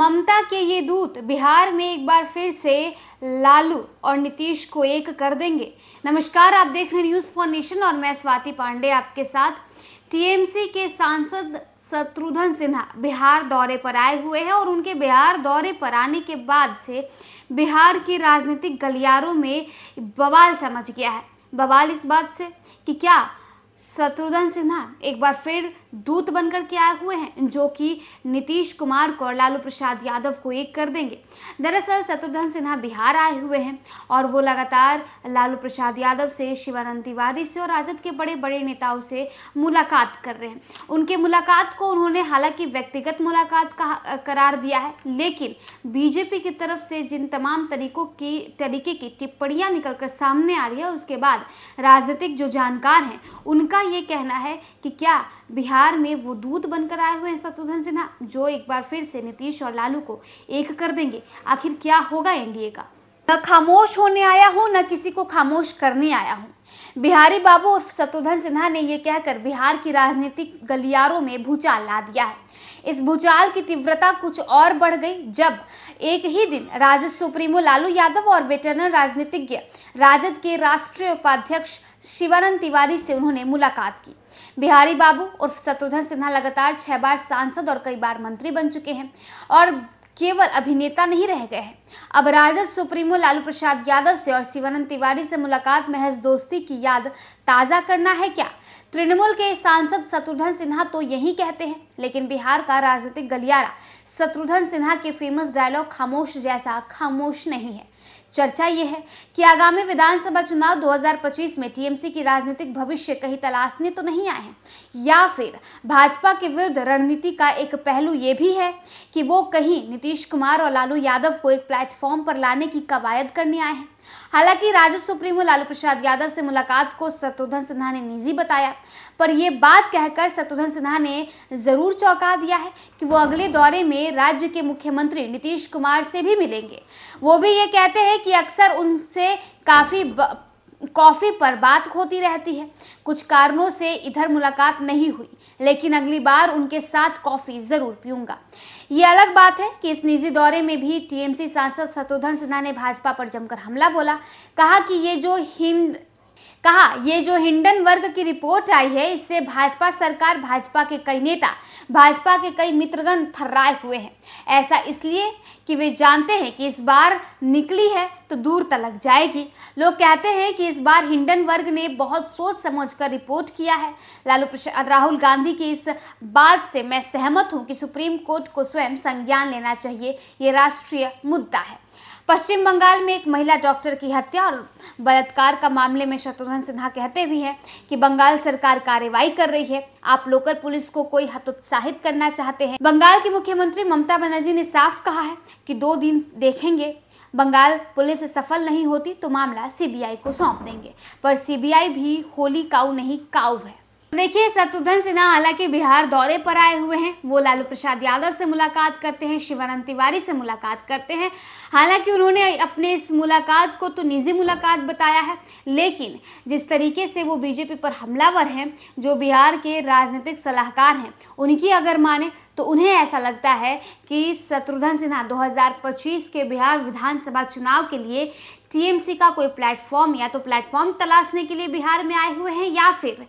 ममता के ये दूत बिहार में एक बार फिर से लालू और नीतीश को एक कर देंगे नमस्कार आप देख रहे हैं न्यूज़ फॉर नेशन और मैं स्वाति पांडे आपके साथ टीएमसी के सांसद शत्रुघ्न सिन्हा बिहार दौरे पर आए हुए हैं और उनके बिहार दौरे पर आने के बाद से बिहार की राजनीतिक गलियारों में बवाल समझ गया है बवाल इस बात से कि क्या शत्रुघ्न सिन्हा एक बार फिर दूत बनकर के आए हुए हैं जो कि नीतीश कुमार को और लालू प्रसाद यादव को एक कर देंगे दरअसल शत्रुघ्न सिन्हा बिहार आए हुए हैं और वो लगातार लालू प्रसाद यादव से शिवानंद तिवारी से और राजद के बड़े बड़े नेताओं से मुलाकात कर रहे हैं उनके मुलाकात को उन्होंने हालांकि व्यक्तिगत मुलाकात का करार दिया है लेकिन बीजेपी की तरफ से जिन तमाम तरीकों की तरीके की टिप्पणियाँ निकलकर सामने आ रही है उसके बाद राजनीतिक जो जानकार हैं उन उनका ये कहना है कि क्या बिहार में वो दूध बनकर आए हुए हैं शत्रुघ्न सिन्हा जो एक बार फिर से नीतीश और लालू को एक कर देंगे आखिर क्या होगा एनडीए का न खामोश होने आया हूँ न किसी को खामोश करने आया हूँ बिहारी बाबू और शत्रुघ्न सिन्हा ने यह कह कहकर बिहार की राजनीतिक गलियारों में भूचाल ला दिया है इस भूचाल की तीव्रता कुछ और बढ़ गई जब एक ही दिन राजद सुप्रीमो लालू यादव और वेटरनर राजनीतिज्ञ राजद के राष्ट्रीय उपाध्यक्ष शिवानंद तिवारी से उन्होंने मुलाकात की बिहारी बाबू उर्फ शत्रुधन सिन्हा लगातार छह बार सांसद और कई बार मंत्री बन चुके हैं और केवल अभिनेता नहीं रह गए हैं अब राजद सुप्रीमो लालू प्रसाद यादव से और शिवानंद तिवारी से मुलाकात महज दोस्ती की याद ताज़ा करना है क्या तृणमूल के सांसद शत्रुघ्न सिन्हा तो यही कहते हैं लेकिन बिहार का राजनीतिक गलियारा शत्रुघ्न सिन्हा के फेमस डायलॉग खामोश जैसा खामोश नहीं है चर्चा ये है कि आगामी विधानसभा चुनाव 2025 में टीएमसी की राजनीतिक भविष्य कहीं तलाशने तो नहीं आए हैं या फिर भाजपा के विरुद्ध रणनीति का एक पहलू ये भी है कि वो कहीं नीतीश कुमार और लालू यादव को एक प्लेटफॉर्म पर लाने की कवायद करने आए हैं हालांकि राजद सुप्रीमो लालू प्रसाद यादव से मुलाकात को शत्रुघ्न सिन्हा ने निजी बताया पर यह बात कहकर शत्रुघ्न सिन्हा ने जरूर चौंका दिया है कि वो अगले दौरे में राज्य के मुख्यमंत्री नीतीश कुमार से भी मिलेंगे वो भी ये कहते हैं कि अक्सर उनसे काफ़ी कॉफ़ी पर बात होती रहती है कुछ कारणों से इधर मुलाकात नहीं हुई लेकिन अगली बार उनके साथ कॉफ़ी ज़रूर पीऊंगा ये अलग बात है कि इस निजी दौरे में भी टीएमसी सांसद सतोधन सिन्हा ने भाजपा पर जमकर हमला बोला कहा कि ये जो हिंद कहा ये जो हिंडन वर्ग की रिपोर्ट आई है इससे भाजपा सरकार भाजपा के कई नेता भाजपा के कई मित्रगण थर्राए हुए हैं ऐसा इसलिए कि वे जानते हैं कि इस बार निकली है तो दूर तलक जाएगी लोग कहते हैं कि इस बार हिंडन वर्ग ने बहुत सोच समझ कर रिपोर्ट किया है लालू प्रसाद राहुल गांधी की इस बात से मैं सहमत हूं कि सुप्रीम कोर्ट को स्वयं संज्ञान लेना चाहिए ये राष्ट्रीय मुद्दा है पश्चिम बंगाल में एक महिला डॉक्टर की हत्या और बलात्कार का मामले में शत्रुघ्न सिन्हा कहते भी हैं कि बंगाल सरकार कार्रवाई कर रही है आप लोकल पुलिस को कोई हतोत्साहित करना चाहते हैं बंगाल की मुख्यमंत्री ममता बनर्जी ने साफ कहा है कि दो दिन देखेंगे बंगाल पुलिस सफल नहीं होती तो मामला सीबीआई को सौंप देंगे पर सीबीआई भी होली काऊ नहीं काऊ है देखिए शत्रुघ्न सिन्हा हालांकि बिहार दौरे पर आए हुए हैं वो लालू प्रसाद यादव से मुलाकात करते हैं शिवानंद तिवारी से मुलाकात करते हैं हालांकि उन्होंने अपने इस मुलाकात को तो निजी मुलाकात बताया है लेकिन जिस तरीके से वो बीजेपी पर हमलावर हैं जो बिहार के राजनीतिक सलाहकार हैं उनकी अगर माने तो उन्हें ऐसा लगता है कि शत्रुघ्न सिन्हा 2025 के बिहार विधानसभा चुनाव के लिए टीएमसी का कोई प्लेटफॉर्म या तो प्लेटफॉर्म तलाशने के लिए बिहार में आए हुए हैं या फिर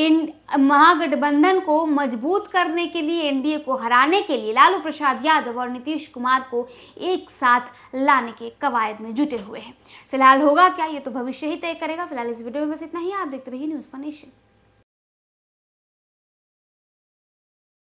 इन महागठबंधन को मजबूत करने के लिए एनडीए को हराने के लिए लालू प्रसाद यादव और नीतीश कुमार को एक साथ लाने के कवायद में जुटे हुए हैं फिलहाल होगा क्या ये तो भविष्य ही तय करेगा फिलहाल इस वीडियो में बस इतना ही आप देखते रहिए न्यूज़ पर नेशन